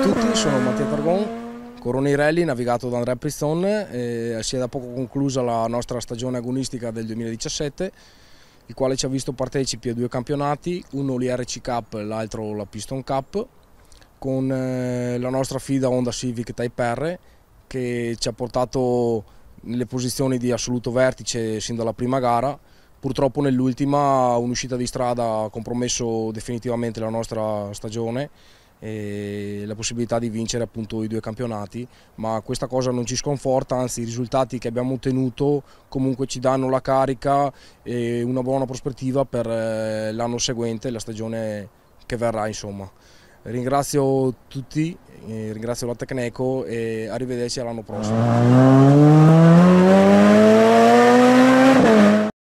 tutti, sono Mattia Targon, Coronirelli, navigato da Andrea Prizzon. E si è da poco conclusa la nostra stagione agonistica del 2017, il quale ci ha visto partecipi a due campionati, uno l'IRC Cup e l'altro la Piston Cup, con eh, la nostra fida Honda Civic Type R che ci ha portato nelle posizioni di assoluto vertice sin dalla prima gara. Purtroppo nell'ultima un'uscita di strada ha compromesso definitivamente la nostra stagione la possibilità di vincere appunto i due campionati, ma questa cosa non ci sconforta, anzi i risultati che abbiamo ottenuto comunque ci danno la carica e una buona prospettiva per eh, l'anno seguente, la stagione che verrà insomma. Ringrazio tutti, eh, ringrazio la Tecneco e arrivederci all'anno prossimo.